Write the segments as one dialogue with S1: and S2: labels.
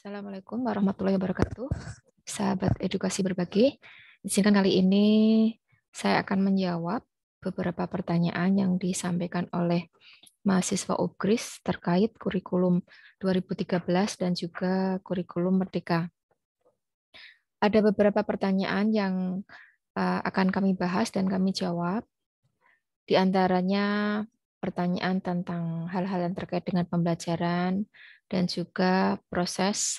S1: Assalamualaikum warahmatullahi wabarakatuh. Sahabat edukasi berbagi, izinkan kali ini saya akan menjawab beberapa pertanyaan yang disampaikan oleh mahasiswa UGRIS terkait kurikulum 2013 dan juga kurikulum Merdeka. Ada beberapa pertanyaan yang eh, akan kami bahas dan kami jawab. Di antaranya pertanyaan tentang hal-hal yang terkait dengan pembelajaran, dan juga proses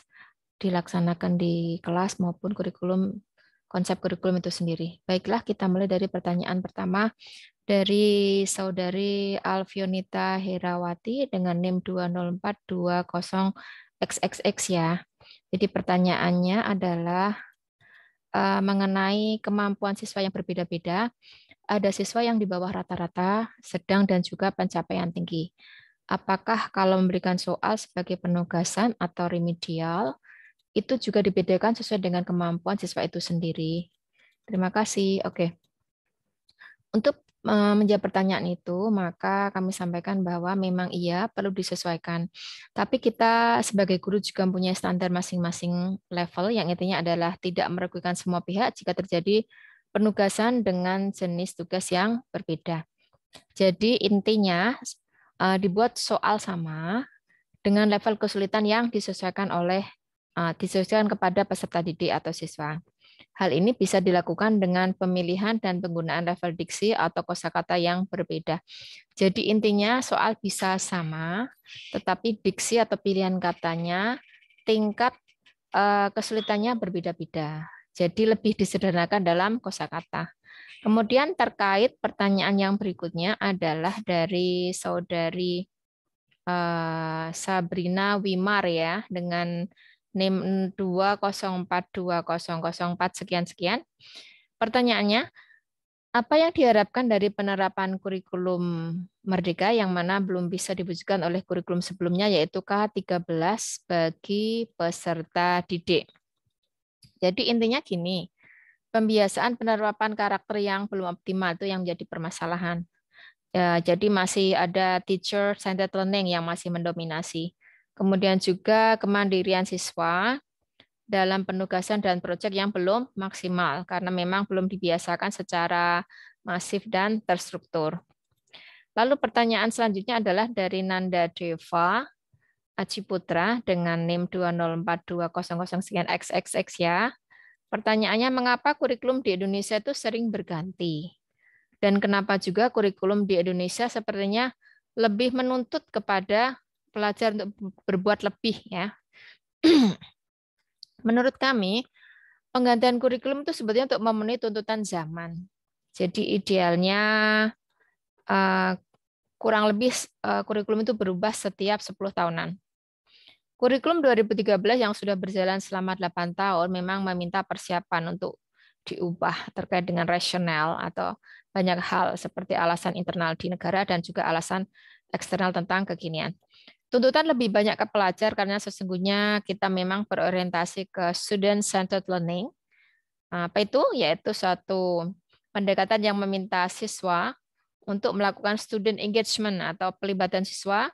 S1: dilaksanakan di kelas maupun kurikulum konsep kurikulum itu sendiri. Baiklah, kita mulai dari pertanyaan pertama dari saudari Alfionita Herawati dengan NIM 20420 xxx ya. Jadi pertanyaannya adalah eh, mengenai kemampuan siswa yang berbeda-beda. Ada siswa yang di bawah rata-rata, sedang, dan juga pencapaian tinggi apakah kalau memberikan soal sebagai penugasan atau remedial, itu juga dibedakan sesuai dengan kemampuan siswa itu sendiri. Terima kasih. Oke. Untuk eh, menjawab pertanyaan itu, maka kami sampaikan bahwa memang iya perlu disesuaikan. Tapi kita sebagai guru juga punya standar masing-masing level, yang intinya adalah tidak merugikan semua pihak jika terjadi penugasan dengan jenis tugas yang berbeda. Jadi intinya uh, dibuat soal sama dengan level kesulitan yang disesuaikan oleh uh, disesuaikan kepada peserta didik atau siswa. Hal ini bisa dilakukan dengan pemilihan dan penggunaan level diksi atau kosakata yang berbeda. Jadi intinya soal bisa sama, tetapi diksi atau pilihan katanya tingkat eh, kesulitannya berbeda-beda. Jadi lebih disederhanakan dalam kosakata. Kemudian terkait pertanyaan yang berikutnya adalah dari saudari eh, Sabrina Wimar ya dengan NIM 2042004 sekian-sekian. Pertanyaannya, apa yang diharapkan dari penerapan kurikulum Merdeka yang mana belum bisa diwujudkan oleh kurikulum sebelumnya yaitu K13 bagi peserta didik. Jadi intinya gini, pembiasaan penerapan karakter yang belum optimal itu yang menjadi permasalahan. Ya, jadi masih ada teacher centered learning yang masih mendominasi. Kemudian juga kemandirian siswa dalam penugasan dan proyek yang belum maksimal karena memang belum dibiasakan secara masif dan terstruktur. Lalu pertanyaan selanjutnya adalah dari Nanda Deva Aji Putra dengan NIM 2042000 XXX ya. Pertanyaannya, mengapa kurikulum di Indonesia itu sering berganti? Dan kenapa juga kurikulum di Indonesia sepertinya lebih menuntut kepada pelajar untuk berbuat lebih ya. Menurut kami, penggantian kurikulum itu sebetulnya untuk memenuhi tuntutan zaman. Jadi idealnya eh, kurang lebih eh, kurikulum itu berubah setiap 10 tahunan. Kurikulum 2013 yang sudah berjalan selama 8 tahun memang meminta persiapan untuk diubah terkait dengan rasional atau banyak hal seperti alasan internal di negara dan juga alasan eksternal tentang kekinian. Tuntutan lebih banyak ke pelajar karena sesungguhnya kita memang berorientasi ke student-centered learning. Apa itu? Yaitu suatu pendekatan yang meminta siswa untuk melakukan student engagement atau pelibatan siswa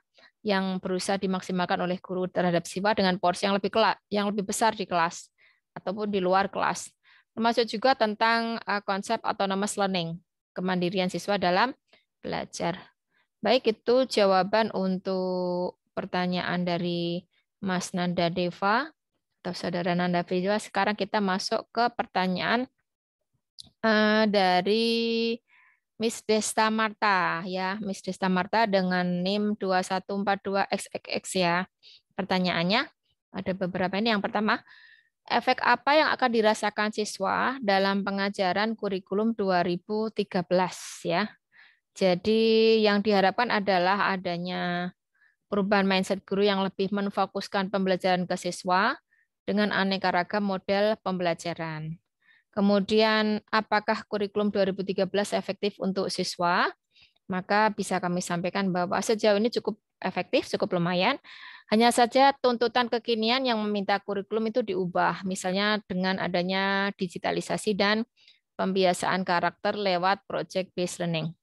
S1: yang berusaha dimaksimalkan oleh guru terhadap siswa dengan porsi yang lebih kelak yang lebih besar di kelas ataupun di luar kelas. Termasuk juga tentang eh, konsep autonomous learning, kemandirian siswa dalam belajar. Baik, itu jawaban untuk pertanyaan dari Mas Nanda Deva atau Saudara Nanda Prijwa. Sekarang kita masuk ke pertanyaan eh, dari Miss Desta Marta ya, Miss Desta Marta dengan NIM 2142XXX ya. Pertanyaannya ada beberapa ini. Yang pertama, efek apa yang akan dirasakan siswa dalam pengajaran kurikulum 2013 ya. Jadi yang diharapkan adalah adanya perubahan mindset guru yang lebih menfokuskan pembelajaran ke siswa dengan aneka ragam model pembelajaran. Kemudian apakah kurikulum 2013 efektif untuk siswa? Maka bisa kami sampaikan bahwa sejauh ini cukup efektif, cukup lumayan. Hanya saja tuntutan kekinian yang meminta kurikulum itu diubah, misalnya dengan adanya digitalisasi dan pembiasaan karakter lewat project based learning.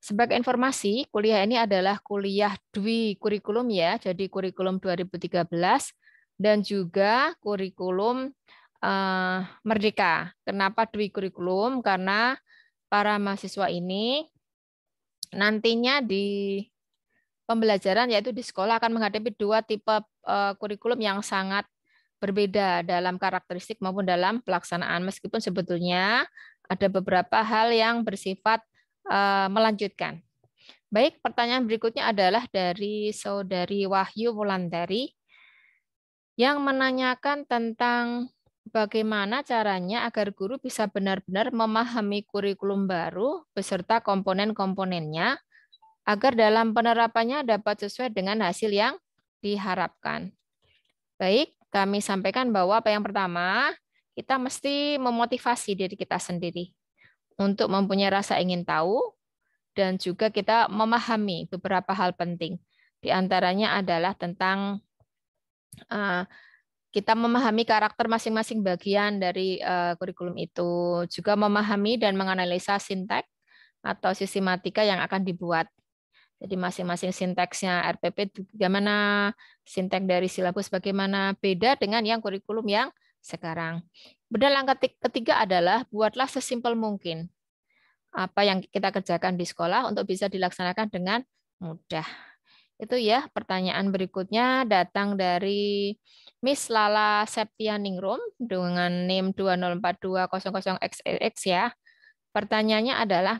S1: Sebagai informasi, kuliah ini adalah kuliah dwi kurikulum ya, jadi kurikulum 2013 dan juga kurikulum Eh, merdeka. Kenapa Dwi Kurikulum? Karena para mahasiswa ini nantinya di pembelajaran yaitu di sekolah akan menghadapi dua tipe eh, kurikulum yang sangat berbeda dalam karakteristik maupun dalam pelaksanaan meskipun sebetulnya ada beberapa hal yang bersifat eh, melanjutkan. Baik, pertanyaan berikutnya adalah dari saudari Wahyu Wulandari yang menanyakan tentang bagaimana caranya agar guru bisa benar-benar memahami kurikulum baru beserta komponen-komponennya agar dalam penerapannya dapat sesuai dengan hasil yang diharapkan. Baik, kami sampaikan bahwa apa yang pertama, kita mesti memotivasi diri kita sendiri untuk mempunyai rasa ingin tahu dan juga kita memahami beberapa hal penting. Di antaranya adalah tentang eh, kita memahami karakter masing-masing bagian dari uh, kurikulum itu, juga memahami dan menganalisa sintek atau sistematika yang akan dibuat. Jadi masing-masing sinteksnya RPP bagaimana, sintek dari silabus bagaimana, beda dengan yang kurikulum yang sekarang. Kemudian langkah ketiga adalah buatlah sesimpel mungkin apa yang kita kerjakan di sekolah untuk bisa dilaksanakan dengan mudah. Itu ya pertanyaan berikutnya datang dari Miss Lala Septianingrum dengan NIM 2042000 xlx ya. Pertanyaannya adalah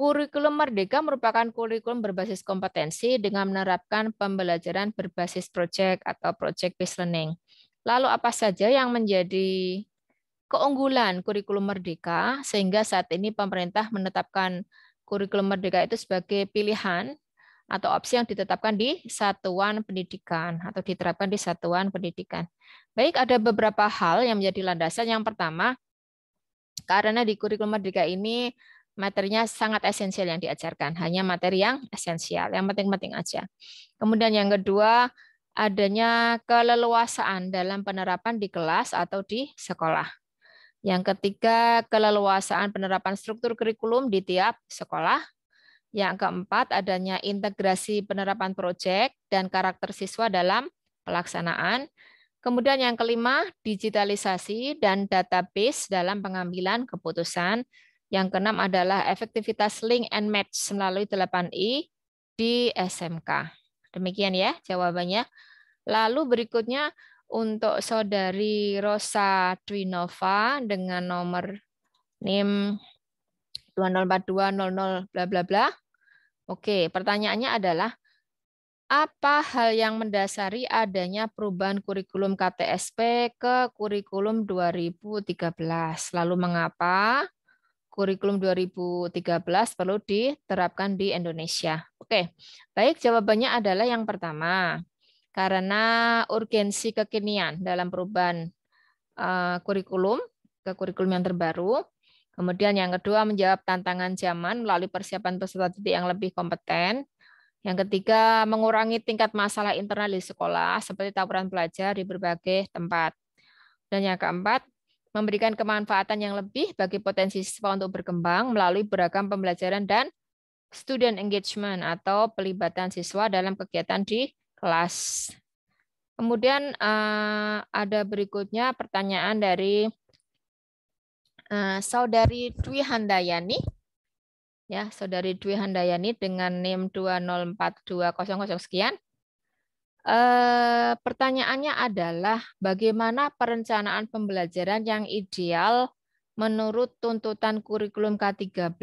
S1: Kurikulum Merdeka merupakan kurikulum berbasis kompetensi dengan menerapkan pembelajaran berbasis proyek atau project-based learning. Lalu apa saja yang menjadi keunggulan kurikulum Merdeka sehingga saat ini pemerintah menetapkan kurikulum Merdeka itu sebagai pilihan atau opsi yang ditetapkan di satuan pendidikan atau diterapkan di satuan pendidikan. Baik, ada beberapa hal yang menjadi landasan. Yang pertama, karena di kurikulum merdeka ini materinya sangat esensial yang diajarkan, hanya materi yang esensial, yang penting-penting aja. Kemudian yang kedua, adanya keleluasaan dalam penerapan di kelas atau di sekolah. Yang ketiga, keleluasaan penerapan struktur kurikulum di tiap sekolah yang keempat, adanya integrasi penerapan proyek dan karakter siswa dalam pelaksanaan. Kemudian yang kelima, digitalisasi dan database dalam pengambilan keputusan. Yang keenam adalah efektivitas link and match melalui 8I di SMK. Demikian ya jawabannya. Lalu berikutnya untuk saudari Rosa Twinova dengan nomor NIM 2042 00 bla bla bla. Oke, pertanyaannya adalah apa hal yang mendasari adanya perubahan kurikulum KTSP ke kurikulum 2013? Lalu mengapa kurikulum 2013 perlu diterapkan di Indonesia? Oke, baik jawabannya adalah yang pertama, karena urgensi kekinian dalam perubahan eh, kurikulum ke kurikulum yang terbaru. Kemudian yang kedua menjawab tantangan zaman melalui persiapan peserta didik yang lebih kompeten. Yang ketiga mengurangi tingkat masalah internal di sekolah seperti tawuran pelajar di berbagai tempat. Dan yang keempat memberikan kemanfaatan yang lebih bagi potensi siswa untuk berkembang melalui beragam pembelajaran dan student engagement atau pelibatan siswa dalam kegiatan di kelas. Kemudian eh, ada berikutnya pertanyaan dari Eh, saudari Dwi Handayani ya saudari Dwi Handayani dengan NIM 204200 sekian. Eh, pertanyaannya adalah bagaimana perencanaan pembelajaran yang ideal menurut tuntutan kurikulum K13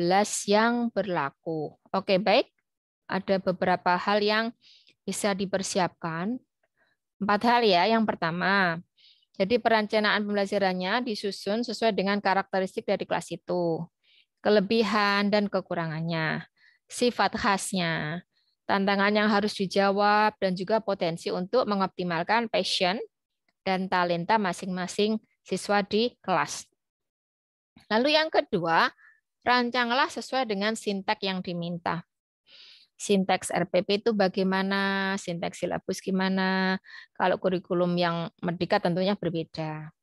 S1: yang berlaku. Oke, baik. Ada beberapa hal yang bisa dipersiapkan. Empat hal ya. Yang pertama, jadi perencanaan pembelajarannya disusun sesuai dengan karakteristik dari kelas itu, kelebihan dan kekurangannya, sifat khasnya, tantangan yang harus dijawab, dan juga potensi untuk mengoptimalkan passion dan talenta masing-masing siswa di kelas. Lalu yang kedua, rancanglah sesuai dengan sintak yang diminta sinteks RPP itu bagaimana, sinteks silabus gimana. Kalau kurikulum yang merdeka tentunya berbeda.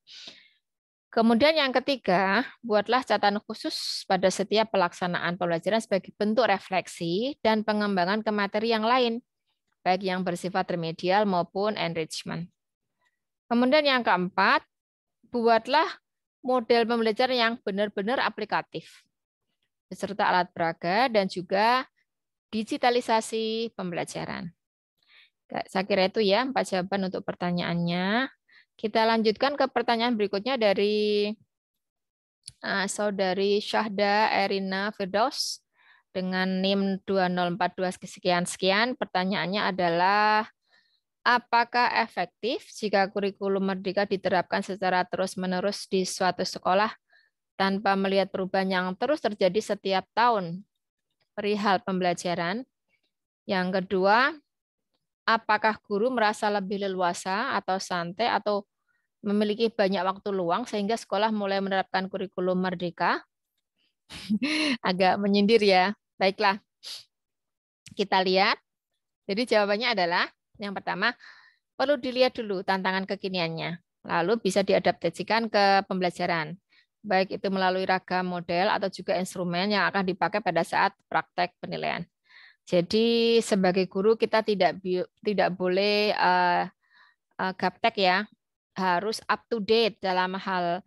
S1: Kemudian yang ketiga, buatlah catatan khusus pada setiap pelaksanaan pembelajaran sebagai bentuk refleksi dan pengembangan ke materi yang lain, baik yang bersifat remedial maupun enrichment. Kemudian yang keempat, buatlah model pembelajaran yang benar-benar aplikatif, beserta alat peraga dan juga digitalisasi pembelajaran. Saya kira itu ya empat jawaban untuk pertanyaannya. Kita lanjutkan ke pertanyaan berikutnya dari eh, saudari Syahda Erina Firdaus dengan NIM 2042 sekian sekian. Pertanyaannya adalah apakah efektif jika kurikulum merdeka diterapkan secara terus-menerus di suatu sekolah tanpa melihat perubahan yang terus terjadi setiap tahun? perihal pembelajaran. Yang kedua, apakah guru merasa lebih leluasa atau santai atau memiliki banyak waktu luang sehingga sekolah mulai menerapkan kurikulum merdeka? Agak menyindir ya. Baiklah. Kita lihat. Jadi jawabannya adalah yang pertama, perlu dilihat dulu tantangan kekiniannya. Lalu bisa diadaptasikan ke pembelajaran baik itu melalui ragam model atau juga instrumen yang akan dipakai pada saat praktek penilaian. Jadi sebagai guru kita tidak tidak boleh uh, uh, gaptek ya, harus up to date dalam hal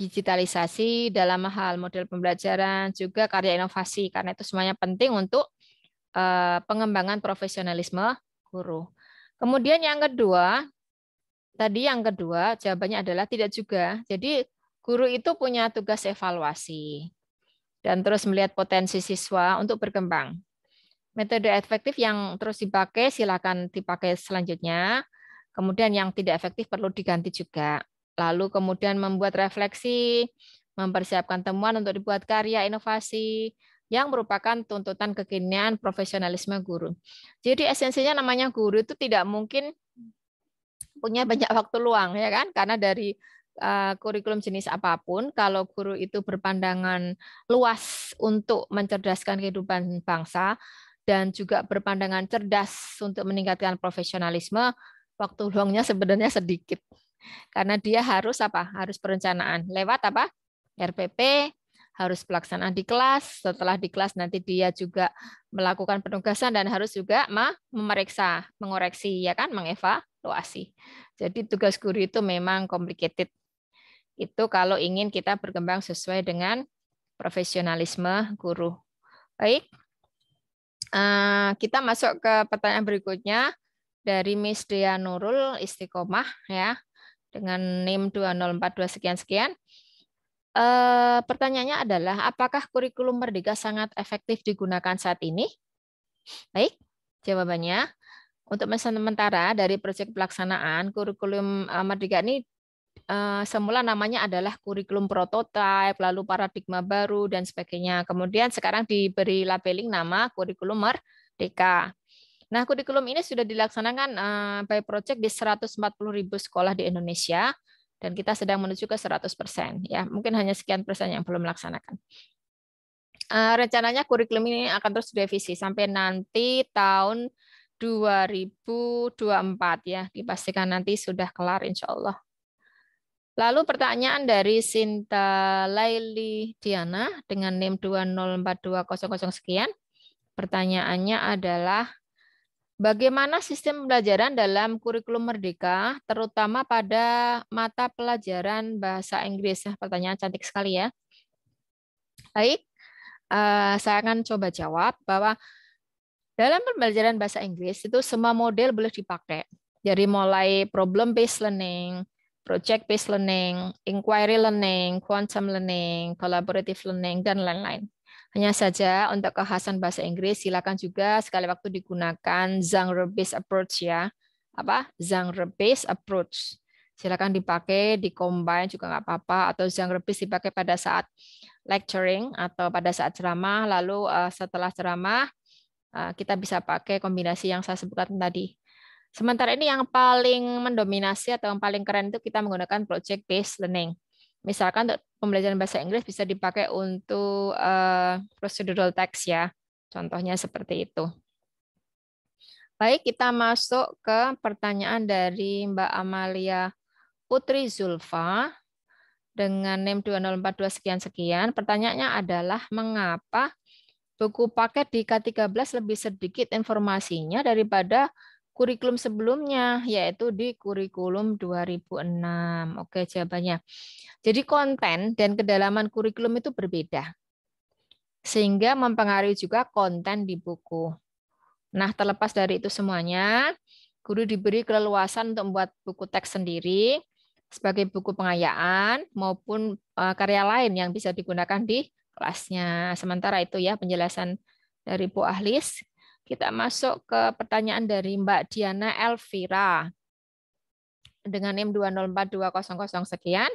S1: digitalisasi, dalam hal model pembelajaran, juga karya inovasi karena itu semuanya penting untuk uh, pengembangan profesionalisme guru. Kemudian yang kedua, tadi yang kedua jawabannya adalah tidak juga. Jadi guru itu punya tugas evaluasi dan terus melihat potensi siswa untuk berkembang. Metode efektif yang terus dipakai silakan dipakai selanjutnya. Kemudian yang tidak efektif perlu diganti juga. Lalu kemudian membuat refleksi, mempersiapkan temuan untuk dibuat karya inovasi yang merupakan tuntutan kekinian profesionalisme guru. Jadi esensinya namanya guru itu tidak mungkin punya banyak waktu luang ya kan karena dari Eh, kurikulum jenis apapun, kalau guru itu berpandangan luas untuk mencerdaskan kehidupan bangsa dan juga berpandangan cerdas untuk meningkatkan profesionalisme, waktu luangnya sebenarnya sedikit. Karena dia harus apa? Harus perencanaan lewat apa? RPP, harus pelaksanaan di kelas, setelah di kelas nanti dia juga melakukan penugasan dan harus juga memeriksa, mengoreksi, ya kan, mengevaluasi. Jadi tugas guru itu memang complicated. Itu kalau ingin kita berkembang sesuai dengan profesionalisme guru. Baik, eh, kita masuk ke pertanyaan berikutnya dari Miss Dea Nurul Istiqomah ya dengan NIM 2042 sekian sekian. Eh, pertanyaannya adalah apakah kurikulum Merdeka sangat efektif digunakan saat ini? Baik, jawabannya untuk sementara dari proyek pelaksanaan kurikulum eh, Merdeka ini Eh, semula namanya adalah kurikulum prototipe, lalu paradigma baru dan sebagainya. Kemudian sekarang diberi labeling nama kurikulum merdeka. Nah, kurikulum ini sudah dilaksanakan eh, by project di ribu sekolah di Indonesia dan kita sedang menuju ke 100%. Ya, mungkin hanya sekian persen yang belum melaksanakan. Eh, rencananya kurikulum ini akan terus direvisi sampai nanti tahun 2024 ya dipastikan nanti sudah kelar insya Allah. Lalu pertanyaan dari Sinta Laili Diana dengan NIM 204200 sekian. Pertanyaannya adalah bagaimana sistem pembelajaran dalam kurikulum merdeka terutama pada mata pelajaran bahasa Inggris? Nah, pertanyaan cantik sekali ya. Baik, eh, saya akan coba jawab bahwa dalam pembelajaran bahasa Inggris itu semua model boleh dipakai. Jadi mulai problem-based learning, project-based learning, inquiry learning, quantum learning, collaborative learning, dan lain-lain. Hanya saja untuk kekhasan bahasa Inggris silakan juga sekali waktu digunakan genre-based approach ya. Apa? Genre-based approach. Silakan dipakai, dikombin juga nggak apa-apa atau genre-based dipakai pada saat lecturing atau pada saat ceramah lalu eh, setelah ceramah eh, kita bisa pakai kombinasi yang saya sebutkan tadi Sementara ini yang paling mendominasi atau yang paling keren itu kita menggunakan project based learning. Misalkan untuk pembelajaran bahasa Inggris bisa dipakai untuk uh, procedural text ya. Contohnya seperti itu. Baik, kita masuk ke pertanyaan dari Mbak Amalia Putri Zulfa dengan NIM 2042 sekian-sekian. Pertanyaannya adalah mengapa buku paket di K13 lebih sedikit informasinya daripada kurikulum sebelumnya, yaitu di kurikulum 2006. Oke, jawabannya. Jadi konten dan kedalaman kurikulum itu berbeda. Sehingga mempengaruhi juga konten di buku. Nah, terlepas dari itu semuanya, guru diberi keleluasan untuk membuat buku teks sendiri sebagai buku pengayaan maupun eh, karya lain yang bisa digunakan di kelasnya. Sementara itu ya penjelasan dari Bu Ahlis, kita masuk ke pertanyaan dari Mbak Diana Elvira dengan NIM 204200 sekian.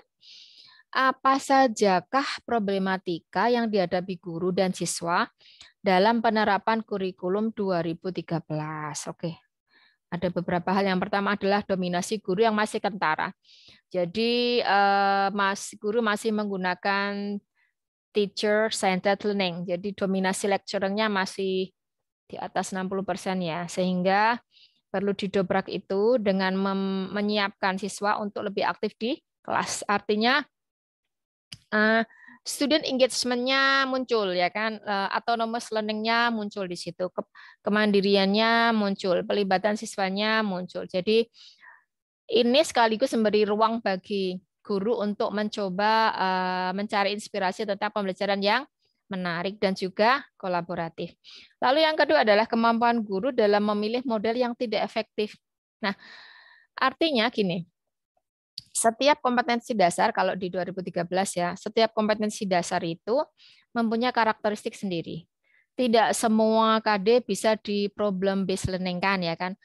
S1: Apa sajakah problematika yang dihadapi guru dan siswa dalam penerapan kurikulum 2013? Oke. Ada beberapa hal. Yang pertama adalah dominasi guru yang masih kentara. Jadi eh, mas guru masih menggunakan teacher centered learning. Jadi dominasi lecture-nya masih di atas 60% persen ya. Sehingga perlu didobrak itu dengan menyiapkan siswa untuk lebih aktif di kelas. Artinya uh, student engagement-nya muncul ya kan, uh, autonomous learning-nya muncul di situ, Ke kemandiriannya muncul, pelibatan siswanya muncul. Jadi ini sekaligus memberi ruang bagi guru untuk mencoba uh, mencari inspirasi tentang pembelajaran yang menarik, dan juga kolaboratif. Lalu yang kedua adalah kemampuan guru dalam memilih model yang tidak efektif. Nah, artinya gini, setiap kompetensi dasar kalau di 2013 ya, setiap kompetensi dasar itu mempunyai karakteristik sendiri. Tidak semua KD bisa di problem based learning kan ya kan.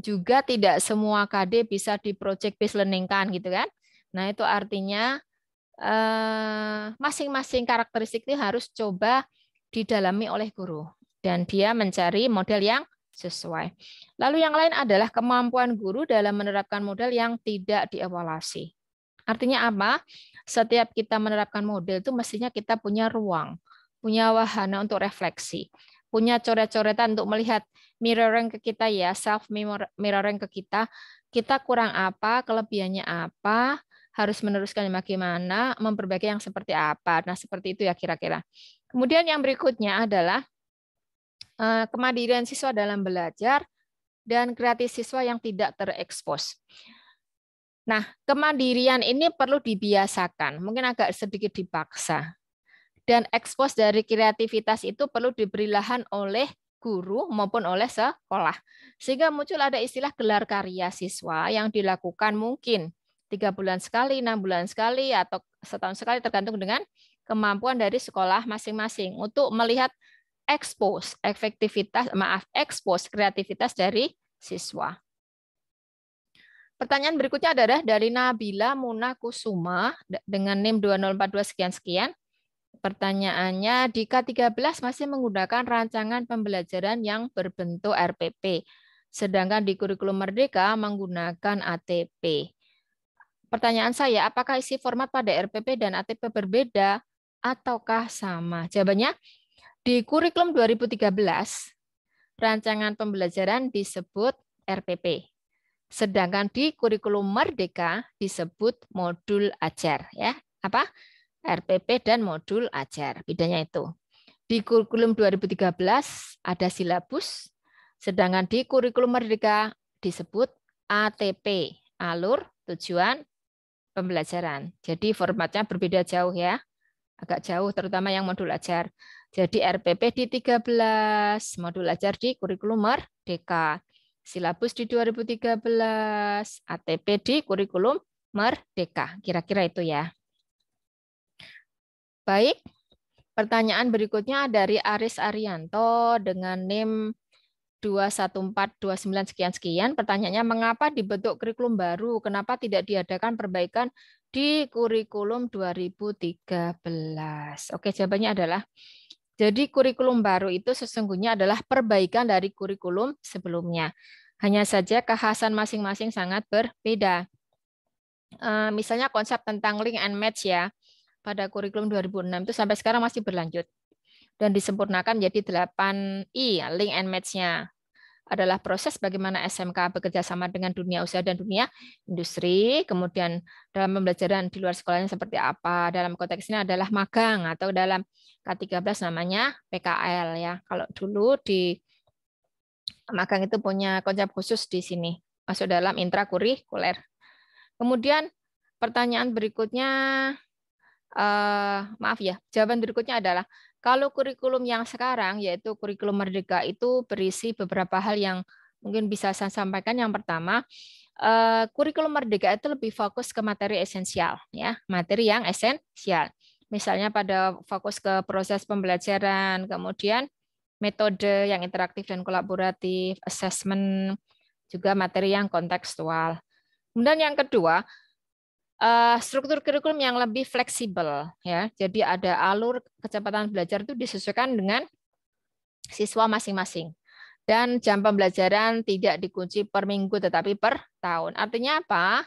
S1: Juga tidak semua KD bisa di project based learning kan gitu kan. Nah, itu artinya Eh, masing-masing uh, karakteristik ini harus coba didalami oleh guru dan dia mencari model yang sesuai. Lalu yang lain adalah kemampuan guru dalam menerapkan model yang tidak dievaluasi. Artinya apa? Setiap kita menerapkan model itu mestinya kita punya ruang, punya wahana untuk refleksi, punya coret-coretan untuk melihat mirroring ke kita ya, self mirroring ke kita, kita kurang apa, kelebihannya apa, harus meneruskan bagaimana, memperbaiki yang seperti apa. Nah, seperti itu ya kira-kira. Kemudian yang berikutnya adalah eh, kemandirian siswa dalam belajar dan kreatif siswa yang tidak terekspos. Nah, kemandirian ini perlu dibiasakan, mungkin agak sedikit dipaksa. Dan ekspos dari kreativitas itu perlu diberi lahan oleh guru maupun oleh sekolah. Sehingga muncul ada istilah gelar karya siswa yang dilakukan mungkin tiga bulan sekali, enam bulan sekali, atau setahun sekali tergantung dengan kemampuan dari sekolah masing-masing untuk melihat expose efektivitas maaf expose kreativitas dari siswa. Pertanyaan berikutnya adalah dari Nabila Muna Kusuma dengan NIM 2042 sekian sekian. Pertanyaannya, di K13 masih menggunakan rancangan pembelajaran yang berbentuk RPP, sedangkan di kurikulum Merdeka menggunakan ATP. Pertanyaan saya, apakah isi format pada RPP dan ATP berbeda ataukah sama? Jawabannya, di kurikulum 2013, rancangan pembelajaran disebut RPP. Sedangkan di kurikulum Merdeka disebut modul ajar. ya Apa? RPP dan modul ajar. Bedanya itu. Di kurikulum 2013 ada silabus, sedangkan di kurikulum Merdeka disebut ATP, alur, tujuan, pembelajaran. Jadi hmm. formatnya berbeda jauh ya. Agak jauh terutama yang modul ajar. Jadi RPP di 13, modul ajar di kurikulum merdeka. Silabus di 2013, ATP di kurikulum merdeka. Kira-kira itu ya. Baik, pertanyaan berikutnya dari Aris Arianto dengan NIM 21429 sekian-sekian. Pertanyaannya, mengapa dibentuk kurikulum baru? Kenapa tidak diadakan perbaikan di kurikulum 2013? Oke, jawabannya adalah, jadi kurikulum baru itu sesungguhnya adalah perbaikan dari kurikulum sebelumnya. Hanya saja kekhasan masing-masing sangat berbeda. Eh, misalnya konsep tentang link and match ya, pada kurikulum 2006 itu sampai sekarang masih berlanjut dan disempurnakan menjadi 8I, link and match-nya adalah proses bagaimana SMK bekerja sama dengan dunia usaha dan dunia industri. Kemudian dalam pembelajaran di luar sekolahnya seperti apa. Dalam konteks ini adalah magang atau dalam K13 namanya PKL ya. Kalau dulu di magang itu punya konsep khusus di sini. Masuk dalam intrakurikuler. Kemudian pertanyaan berikutnya Uh, maaf ya, jawaban berikutnya adalah kalau kurikulum yang sekarang, yaitu kurikulum Merdeka, itu berisi beberapa hal yang mungkin bisa saya sampaikan. Yang pertama, eh, kurikulum Merdeka itu lebih fokus ke materi esensial, ya, materi yang esensial. Misalnya pada fokus ke proses pembelajaran, kemudian metode yang interaktif dan kolaboratif, assessment, juga materi yang kontekstual. Kemudian yang kedua, uh, struktur kurikulum yang lebih fleksibel ya. Jadi ada alur kecepatan belajar itu disesuaikan dengan siswa masing-masing. Dan jam pembelajaran tidak dikunci per minggu tetapi per tahun. Artinya apa?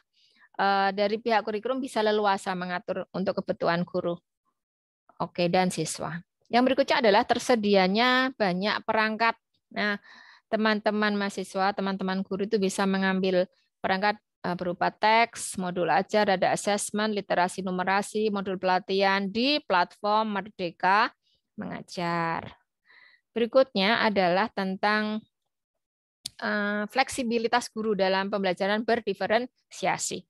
S1: Uh, dari pihak kurikulum bisa leluasa mengatur untuk kebutuhan guru. Oke, dan siswa. Yang berikutnya adalah tersedianya banyak perangkat. Nah, teman-teman mahasiswa, teman-teman guru itu bisa mengambil perangkat Eh, berupa teks, modul ajar, ada assessment literasi numerasi, modul pelatihan di platform Merdeka Mengajar. Berikutnya adalah tentang eh, fleksibilitas guru dalam pembelajaran berdiferensiasi.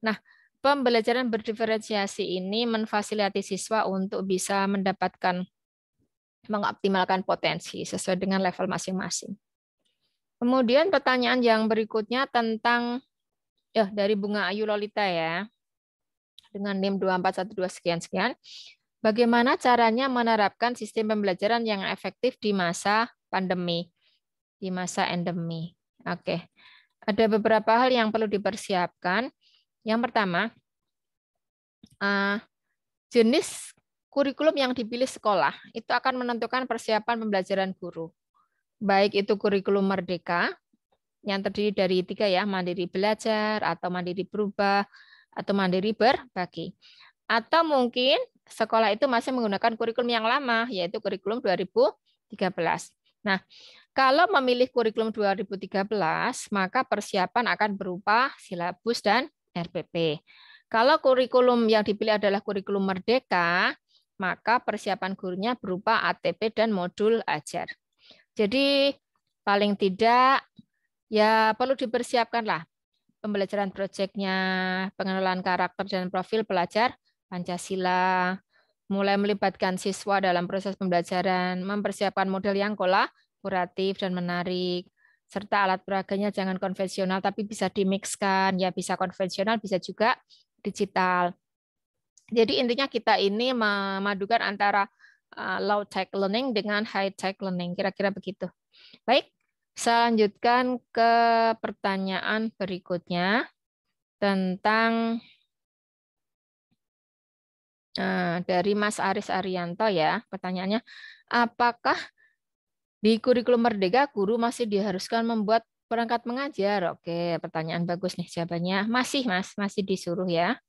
S1: Nah, pembelajaran berdiferensiasi ini memfasilitasi siswa untuk bisa mendapatkan mengoptimalkan potensi sesuai dengan level masing-masing. Kemudian pertanyaan yang berikutnya tentang ya dari Bunga Ayu Lolita ya. Dengan NIM 2412 sekian sekian. Bagaimana caranya menerapkan sistem pembelajaran yang efektif di masa pandemi, di masa endemi? Oke. Ada beberapa hal yang perlu dipersiapkan. Yang pertama, eh, jenis kurikulum yang dipilih sekolah itu akan menentukan persiapan pembelajaran guru. Baik itu kurikulum merdeka yang terdiri dari tiga ya, mandiri belajar, atau mandiri berubah, atau mandiri berbagi. Atau mungkin sekolah itu masih menggunakan kurikulum yang lama, yaitu kurikulum 2013. Nah, kalau memilih kurikulum 2013, maka persiapan akan berupa silabus dan RPP. Kalau kurikulum yang dipilih adalah kurikulum merdeka, maka persiapan gurunya berupa ATP dan modul ajar. Jadi paling tidak ya perlu dipersiapkan lah pembelajaran proyeknya, pengenalan karakter dan profil pelajar Pancasila, mulai melibatkan siswa dalam proses pembelajaran, mempersiapkan model yang kolaboratif dan menarik, serta alat peraganya jangan konvensional tapi bisa dimixkan, ya bisa konvensional bisa juga digital. Jadi intinya kita ini memadukan antara eh, low tech learning dengan high tech learning, kira-kira begitu. Baik, saya lanjutkan ke pertanyaan berikutnya tentang eh, dari Mas Aris Arianto ya, pertanyaannya, apakah di kurikulum Merdeka guru masih diharuskan membuat perangkat mengajar? Oke, pertanyaan bagus nih jawabannya. Masih Mas, masih disuruh ya.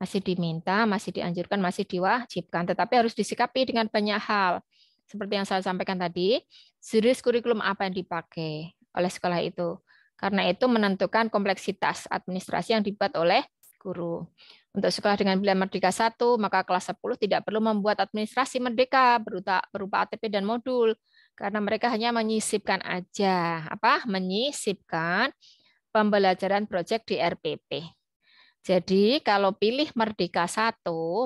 S1: Masih diminta, masih dianjurkan, masih diwajibkan, tetapi harus disikapi dengan banyak hal seperti yang saya sampaikan tadi, jenis kurikulum apa yang dipakai oleh sekolah itu. Karena itu menentukan kompleksitas administrasi yang dibuat oleh guru. Untuk sekolah dengan pilihan Merdeka 1, maka kelas 10 tidak perlu membuat administrasi Merdeka berupa, berupa ATP dan modul, karena mereka hanya menyisipkan aja. apa Menyisipkan pembelajaran proyek di RPP. Jadi kalau pilih Merdeka 1,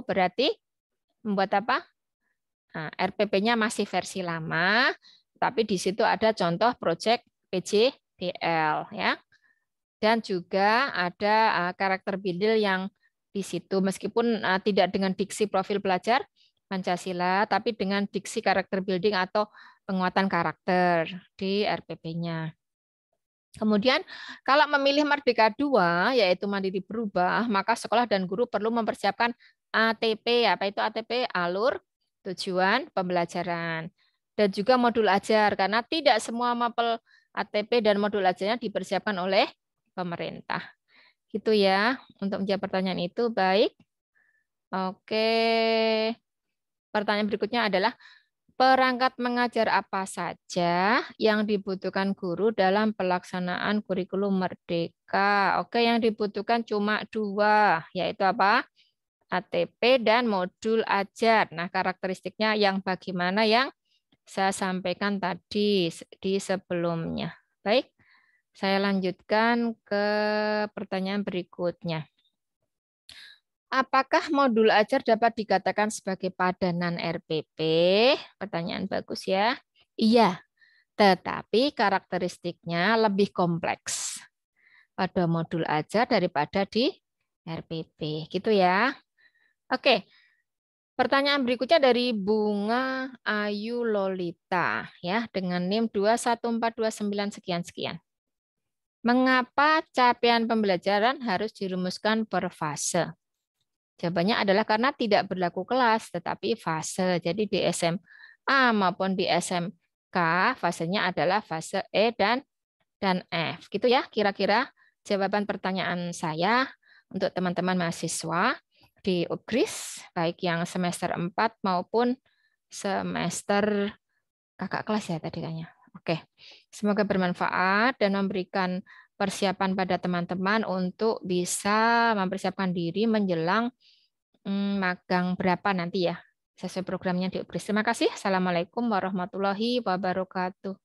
S1: berarti membuat apa? Nah, RPP-nya masih versi lama, tapi di situ ada contoh proyek PJBL ya. Dan juga ada eh, karakter bidil yang di situ meskipun eh, tidak dengan diksi profil belajar Pancasila, tapi dengan diksi karakter building atau penguatan karakter di RPP-nya. Kemudian kalau memilih Merdeka 2 yaitu mandiri berubah, maka sekolah dan guru perlu mempersiapkan ATP. Apa itu ATP? Alur tujuan pembelajaran. Dan juga modul ajar, karena tidak semua mapel ATP dan modul ajarnya dipersiapkan oleh pemerintah. Gitu ya, untuk menjawab pertanyaan itu, baik. Oke, pertanyaan berikutnya adalah, perangkat mengajar apa saja yang dibutuhkan guru dalam pelaksanaan kurikulum merdeka? Oke, yang dibutuhkan cuma dua, yaitu apa? ATP dan modul ajar. Nah, karakteristiknya yang bagaimana yang saya sampaikan tadi di sebelumnya. Baik, saya lanjutkan ke pertanyaan berikutnya. Apakah modul ajar dapat dikatakan sebagai padanan RPP? Pertanyaan bagus ya. Iya, tetapi karakteristiknya lebih kompleks pada modul ajar daripada di RPP. Gitu ya. Oke, pertanyaan berikutnya dari Bunga Ayu Lolita ya dengan NIM 21429 sekian sekian. Mengapa capaian pembelajaran harus dirumuskan per fase? Jawabannya adalah karena tidak berlaku kelas tetapi fase. Jadi di SMA maupun di SMK fasenya adalah fase E dan dan F. Gitu ya kira-kira jawaban pertanyaan saya untuk teman-teman mahasiswa di UGRIS, baik yang semester 4 maupun semester kakak kelas ya tadi tanya Oke, semoga bermanfaat dan memberikan persiapan pada teman-teman untuk bisa mempersiapkan diri menjelang hmm, magang berapa nanti ya sesuai programnya di UGRIS. Terima kasih. Assalamualaikum warahmatullahi wabarakatuh.